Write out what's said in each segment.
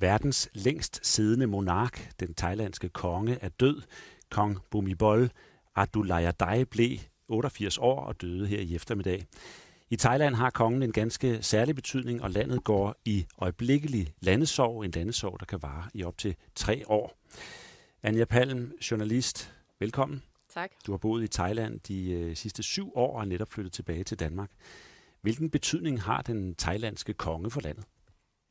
Verdens længst siddende monark, den thailandske konge, er død. Kong Bumibol Adulyadej blev 88 år og døde her i eftermiddag. I Thailand har kongen en ganske særlig betydning, og landet går i øjeblikkelig landesorg, en landesorg, der kan vare i op til tre år. Anja Palm, journalist, velkommen. Tak. Du har boet i Thailand de øh, sidste syv år og er netop flyttet tilbage til Danmark. Hvilken betydning har den thailandske konge for landet?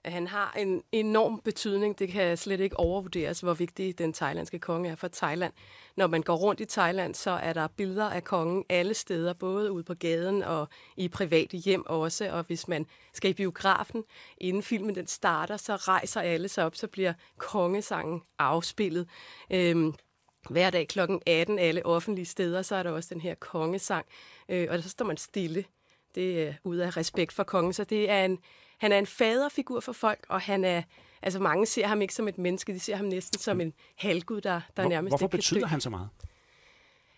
Han har en enorm betydning. Det kan slet ikke overvurderes, hvor vigtig den thailandske konge er for Thailand. Når man går rundt i Thailand, så er der billeder af kongen alle steder, både ude på gaden og i private hjem også. Og hvis man skal i biografen, inden filmen den starter, så rejser alle sig op, så bliver kongesangen afspillet. Øhm, hver dag kl. 18 alle offentlige steder, så er der også den her kongesang. Øh, og så står man stille. Det er ud af respekt for kongen, så det er en han er en faderfigur for folk, og han er, altså mange ser ham ikke som et menneske, de ser ham næsten som en halvgud, der, der Hvor, nærmest Hvorfor betyder dø. han så meget?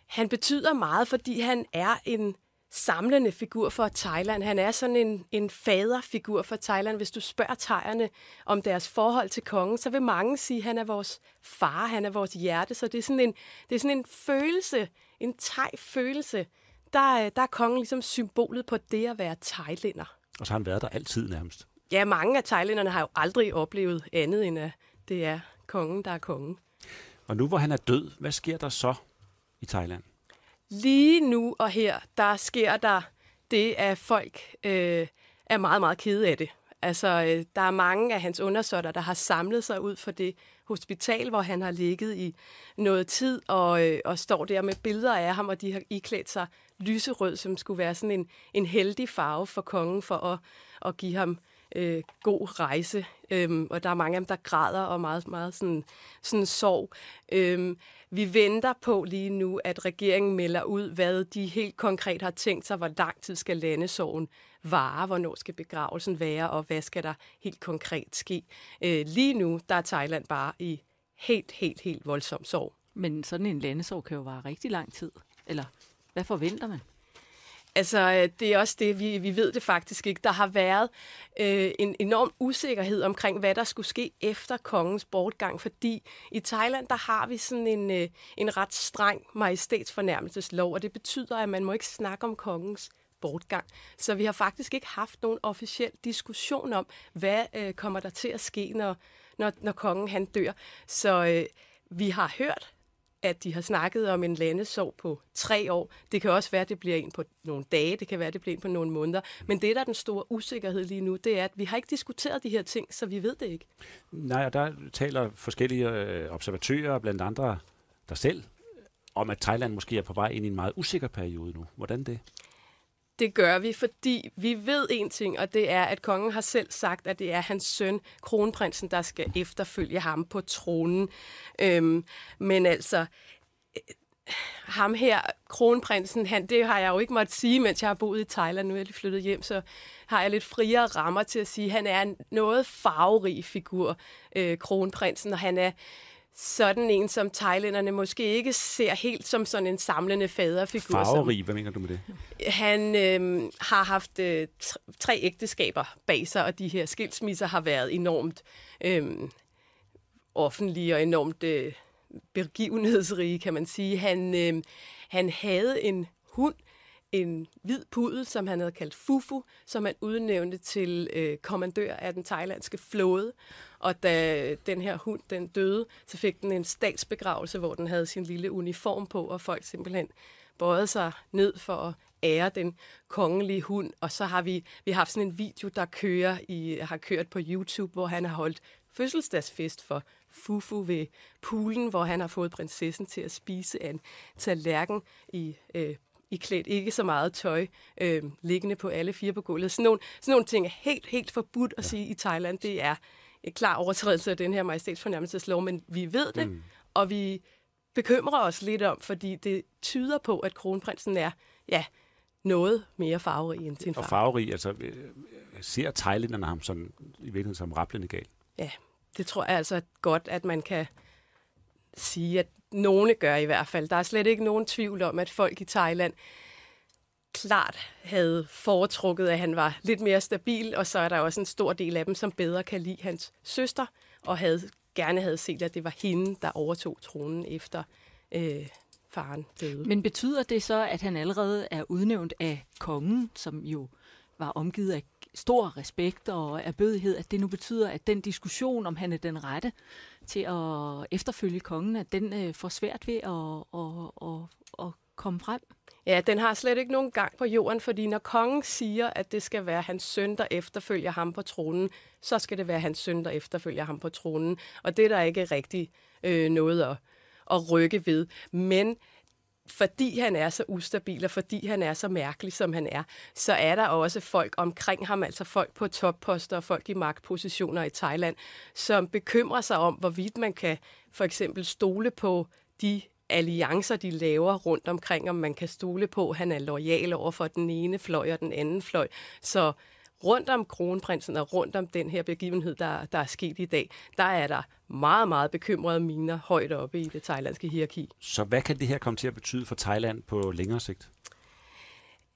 Han betyder meget, fordi han er en samlende figur for Thailand. Han er sådan en, en faderfigur for Thailand. Hvis du spørger thaierne om deres forhold til kongen, så vil mange sige, at han er vores far, han er vores hjerte. Så det er sådan en, det er sådan en følelse, en thai følelse. Der, der er kongen ligesom symbolet på det at være thailænder. Og så har han været der altid nærmest. Ja, mange af thailænderne har jo aldrig oplevet andet end at det er kongen, der er kongen. Og nu hvor han er død, hvad sker der så i Thailand? Lige nu og her, der sker der det, at folk øh, er meget, meget kede af det. Altså, øh, der er mange af hans undersåtter, der har samlet sig ud for det hospital, hvor han har ligget i noget tid og, øh, og står der med billeder af ham, og de har iklædt sig lyserød, som skulle være sådan en, en heldig farve for kongen for at, at give ham øh, god rejse. Øhm, og der er mange af dem, der græder og meget, meget sådan, sådan sorg. Øhm, vi venter på lige nu, at regeringen melder ud, hvad de helt konkret har tænkt sig, hvor lang tid skal landesorgen vare, hvornår skal begravelsen være, og hvad skal der helt konkret ske. Øh, lige nu, der er Thailand bare i helt, helt, helt voldsom sorg. Men sådan en landesorg kan jo vare rigtig lang tid. Eller hvad forventer man? Altså, øh, det er også det, vi, vi ved det faktisk ikke. Der har været øh, en enorm usikkerhed omkring, hvad der skulle ske efter kongens bortgang, fordi i Thailand, der har vi sådan en, øh, en ret streng majestætsfornærmelseslov, og det betyder, at man må ikke snakke om kongens bortgang. Så vi har faktisk ikke haft nogen officiel diskussion om, hvad øh, kommer der til at ske, når, når, når kongen han dør. Så øh, vi har hørt at de har snakket om en landesorg på tre år. Det kan også være, at det bliver en på nogle dage, det kan være, at det bliver en på nogle måneder. Men det, der er den store usikkerhed lige nu, det er, at vi har ikke diskuteret de her ting, så vi ved det ikke. Nej, og der taler forskellige øh, observatører, blandt andre der selv, om at Thailand måske er på vej ind i en meget usikker periode nu. Hvordan det? Det gør vi, fordi vi ved en ting, og det er, at kongen har selv sagt, at det er hans søn, kronprinsen, der skal efterfølge ham på tronen. Øhm, men altså, øh, ham her, kronprinsen, han, det har jeg jo ikke måttet sige, mens jeg har boet i Thailand. Nu er jeg lige flyttet hjem, så har jeg lidt friere rammer til at sige, at han er en noget farverig figur, øh, kronprinsen, og han er sådan en, som thailænderne måske ikke ser helt som sådan en samlende faderfigur. Farverig, hvad mener du med det? Han øh, har haft øh, tre ægteskaber bag sig, og de her skilsmisser har været enormt øh, offentlige og enormt øh, begivenhedsrige, kan man sige. Han, øh, han havde en hund, øh, en hvid pudel, som han havde kaldt Fufu, som han udnævnte til øh, kommandør af den thailandske flåde. Og da den her hund den døde, så fik den en statsbegravelse, hvor den havde sin lille uniform på, og folk simpelthen bøjede sig ned for at ære den kongelige hund. Og så har vi, vi har haft sådan en video, der kører i, har kørt på YouTube, hvor han har holdt fødselsdagsfest for Fufu ved poolen, hvor han har fået prinsessen til at spise en tallerken i øh, i klædt ikke så meget tøj øh, liggende på alle fire på gulvet. Sådan nogle, sådan nogle ting er helt, helt forbudt at ja. sige i Thailand. Det er et klar overtrædelse af den her majestætsfornærmelseslov, men vi ved det, mm. og vi bekymrer os lidt om, fordi det tyder på, at kronprinsen er, ja, noget mere farverig end sin far. Og farverig, altså øh, ser thailænderne ham som, i virkeligheden som rappelende gal? Ja, det tror jeg altså godt, at man kan sige, at nogle gør i hvert fald. Der er slet ikke nogen tvivl om, at folk i Thailand klart havde foretrukket, at han var lidt mere stabil, og så er der også en stor del af dem, som bedre kan lide hans søster, og havde, gerne havde set, at det var hende, der overtog tronen efter øh, faren døde. Men betyder det så, at han allerede er udnævnt af kongen, som jo var omgivet af stor respekt og erbødighed, at det nu betyder, at den diskussion, om han er den rette til at efterfølge kongen, at den øh, får svært ved at, at, at, at komme frem. Ja, den har slet ikke nogen gang på jorden, fordi når kongen siger, at det skal være hans søn, der efterfølger ham på tronen, så skal det være hans søn, der efterfølger ham på tronen. Og det er der ikke rigtig øh, noget at, at rykke ved. Men fordi han er så ustabil, og fordi han er så mærkelig, som han er, så er der også folk omkring ham, altså folk på topposter og folk i magtpositioner i Thailand, som bekymrer sig om, hvorvidt man kan for eksempel stole på de alliancer, de laver rundt omkring, om man kan stole på, at han er lojal over for den ene fløj og den anden fløj. Så rundt om kronprinsen og rundt om den her begivenhed, der, der er sket i dag, der er der meget, meget bekymrede miner højt oppe i det thailandske hierarki. Så hvad kan det her komme til at betyde for Thailand på længere sigt?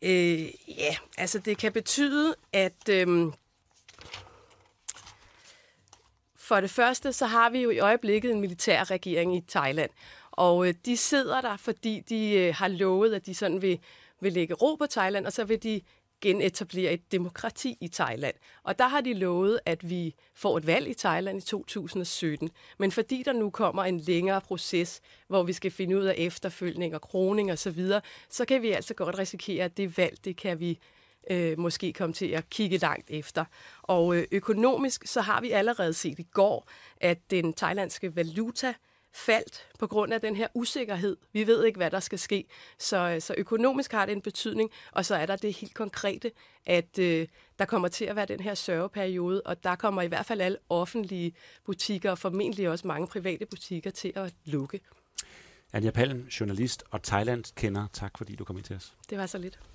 Øh, ja, altså det kan betyde, at... øhm, for det første, så har vi jo i øjeblikket en militær regering i Thailand, og øh, de sidder der, fordi de øh, har lovet, at de sådan vil, vil lægge ro på Thailand, og så vil de genetablere et demokrati i Thailand. Og der har de lovet, at vi får et valg i Thailand i 2017. Men fordi der nu kommer en længere proces, hvor vi skal finde ud af efterfølgning og kroning osv., så, videre, så kan vi altså godt risikere, at det valg, det kan vi øh, måske komme til at kigge langt efter. Og øh, økonomisk, så har vi allerede set i går, at den thailandske valuta faldt på grund af den her usikkerhed. Vi ved ikke, hvad der skal ske. Så, øh, så økonomisk har det en betydning, og så er der det helt konkrete, at øh, der kommer til at være den her sørgeperiode, og der kommer i hvert fald alle offentlige butikker, og formentlig også mange private butikker, til at lukke. Anja Palm, journalist og Thailand kender. Tak fordi du kom ind til os. Det var så lidt.